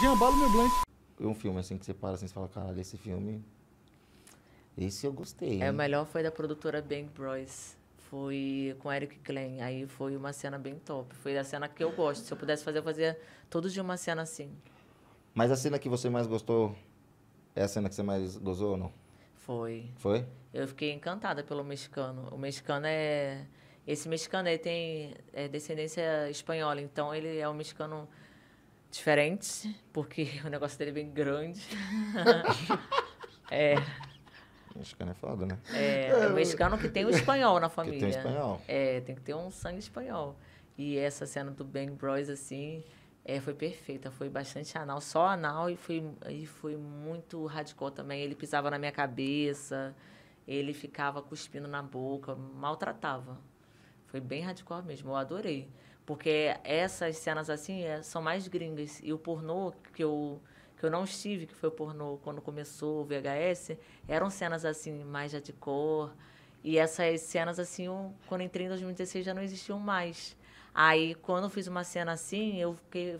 Jean Balo meu Blanc. É um filme assim que você para assim, você fala, caralho, esse filme. Esse eu gostei. Hein? É, o melhor foi da produtora Bang Bros. Foi com Eric Glenn. Aí foi uma cena bem top. Foi a cena que eu gosto. Se eu pudesse fazer, eu fazia todos de uma cena assim. Mas a cena que você mais gostou é a cena que você mais gozou ou não? Foi. Foi? Eu fiquei encantada pelo mexicano. O mexicano é. Esse mexicano ele tem é, descendência espanhola, então ele é um mexicano diferentes, porque o negócio dele é bem grande. é. Mexicano é foda, né? É, é o é, mexicano que tem o espanhol na família. Que tem espanhol. É, tem que ter um sangue espanhol. E essa cena do Bang Bros, assim, é, foi perfeita. Foi bastante anal, só anal, e foi, e foi muito radical também. Ele pisava na minha cabeça, ele ficava cuspindo na boca, maltratava. Foi bem radical mesmo, eu adorei. Porque essas cenas assim é, são mais gringas. E o pornô que eu, que eu não estive, que foi o pornô quando começou o VHS, eram cenas assim mais radical. E essas cenas assim, eu, quando entrei em 2016 já não existiam mais. Aí, quando eu fiz uma cena assim, eu, fiquei,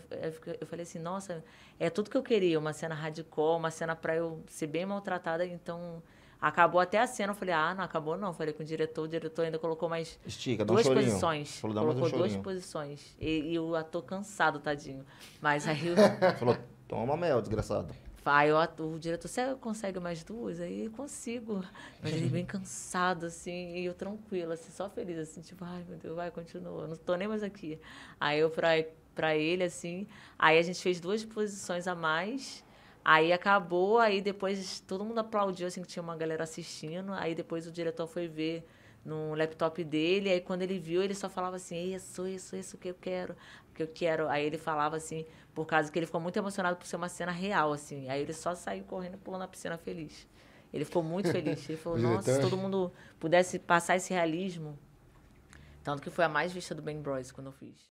eu falei assim, nossa, é tudo que eu queria, uma cena radical, uma cena para eu ser bem maltratada, então Acabou até a cena, eu falei, ah, não acabou não. Falei com o diretor, o diretor ainda colocou mais Estica, duas um posições. Falou, colocou mais um duas posições. E, e o ator cansado, tadinho. Mas aí eu... Falou, toma mel, desgraçado. Vai, o diretor, você consegue mais duas? Aí eu consigo. Mas ele bem cansado, assim, e eu tranquila, assim, só feliz, assim, tipo, ai meu Deus, vai, continua, não tô nem mais aqui. Aí eu pra, pra ele, assim, aí a gente fez duas posições a mais. Aí acabou, aí depois todo mundo aplaudiu, assim, que tinha uma galera assistindo. Aí depois o diretor foi ver no laptop dele, aí quando ele viu, ele só falava assim, isso, isso, isso que eu quero, que eu quero. Aí ele falava assim, por causa que ele ficou muito emocionado por ser uma cena real, assim. Aí ele só saiu correndo pulando na piscina feliz. Ele ficou muito feliz. Ele falou, nossa, se então todo mundo pudesse passar esse realismo. Tanto que foi a mais vista do Ben Bros quando eu fiz.